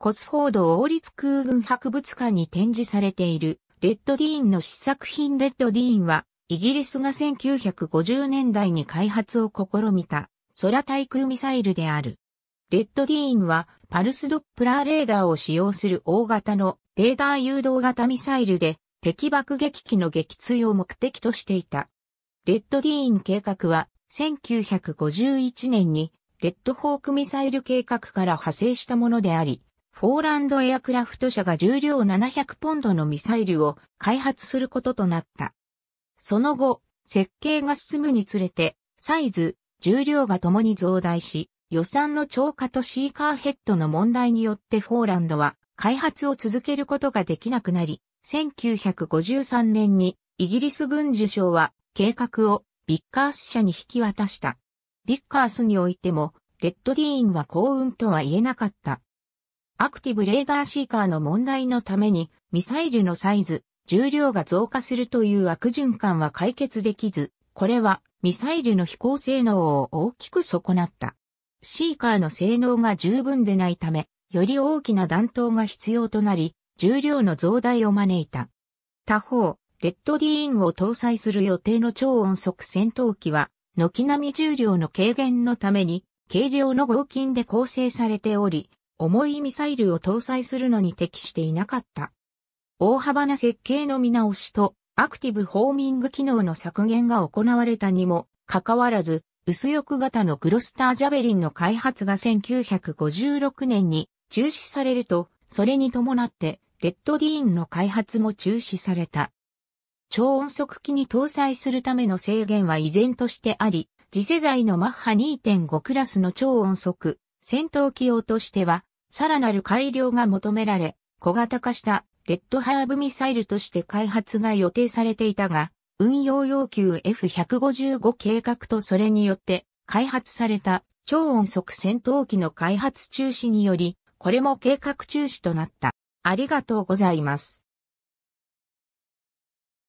コスフォード王立空軍博物館に展示されているレッドディーンの試作品レッドディーンは、イギリスが1950年代に開発を試みた空対空ミサイルである。レッドディーンはパルスドップラーレーダーを使用する大型のレーダー誘導型ミサイルで敵爆撃機の撃墜を目的としていた。レッドディーン計画は1951年にレッドホークミサイル計画から派生したものであり、フォーランドエアクラフト社が重量700ポンドのミサイルを開発することとなった。その後、設計が進むにつれて、サイズ、重量が共に増大し、予算の超過とシーカーヘッドの問題によってフォーランドは開発を続けることができなくなり、1953年にイギリス軍受賞は計画をビッカース社に引き渡した。ビッカースにおいても、レッドディーンは幸運とは言えなかった。アクティブレーダーシーカーの問題のために、ミサイルのサイズ、重量が増加するという悪循環は解決できず、これはミサイルの飛行性能を大きく損なった。シーカーの性能が十分でないため、より大きな弾頭が必要となり、重量の増大を招いた。他方、レッドディーンを搭載する予定の超音速戦闘機は、軒並み重量の軽減のために、軽量の合金で構成されており、重いミサイルを搭載するのに適していなかった。大幅な設計の見直しとアクティブホーミング機能の削減が行われたにもかかわらず、薄翼型のクロスタージャベリンの開発が1956年に中止されると、それに伴ってレッドディーンの開発も中止された。超音速機に搭載するための制限は依然としてあり、次世代のマッハ2.5クラスの超音速、戦闘機用としては、さらなる改良が求められ、小型化したレッドハーブミサイルとして開発が予定されていたが、運用要求 F155 計画とそれによって開発された超音速戦闘機の開発中止により、これも計画中止となった。ありがとうございます。